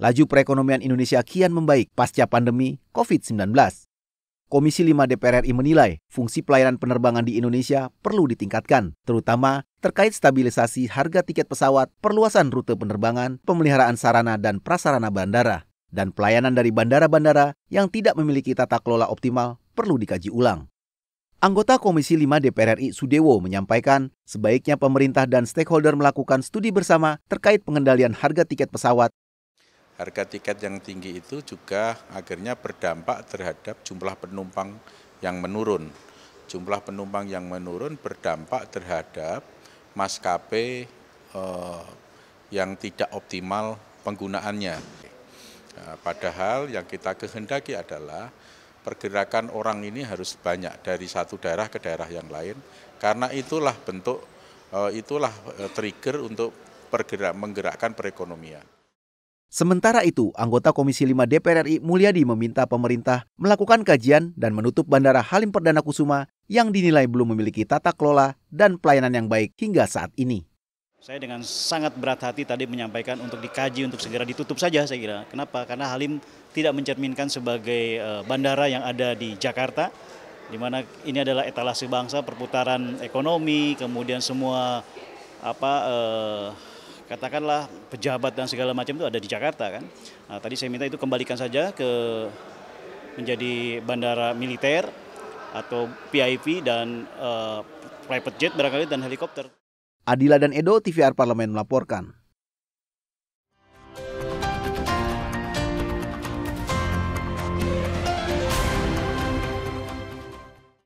laju perekonomian Indonesia kian membaik pasca pandemi COVID-19. Komisi 5 DPR RI menilai fungsi pelayanan penerbangan di Indonesia perlu ditingkatkan, terutama terkait stabilisasi harga tiket pesawat, perluasan rute penerbangan, pemeliharaan sarana dan prasarana bandara, dan pelayanan dari bandara-bandara yang tidak memiliki tata kelola optimal perlu dikaji ulang. Anggota Komisi 5 DPR RI Sudewo menyampaikan, sebaiknya pemerintah dan stakeholder melakukan studi bersama terkait pengendalian harga tiket pesawat harga tiket yang tinggi itu juga akhirnya berdampak terhadap jumlah penumpang yang menurun. Jumlah penumpang yang menurun berdampak terhadap maskapai eh, yang tidak optimal penggunaannya. Nah, padahal yang kita kehendaki adalah pergerakan orang ini harus banyak dari satu daerah ke daerah yang lain karena itulah bentuk eh, itulah eh, trigger untuk pergerak menggerakkan perekonomian. Sementara itu, anggota Komisi 5 DPR RI Mulyadi meminta pemerintah melakukan kajian dan menutup Bandara Halim Perdana Kusuma yang dinilai belum memiliki tata kelola dan pelayanan yang baik hingga saat ini. Saya dengan sangat berat hati tadi menyampaikan untuk dikaji untuk segera ditutup saja saya kira. Kenapa? Karena Halim tidak mencerminkan sebagai eh, bandara yang ada di Jakarta di mana ini adalah etalase bangsa, perputaran ekonomi, kemudian semua apa eh, katakanlah pejabat dan segala macam itu ada di Jakarta kan. Nah, tadi saya minta itu kembalikan saja ke menjadi bandara militer atau PIP dan uh, private jet barangkali dan helikopter. Adila dan Edo, TVR Parlemen melaporkan.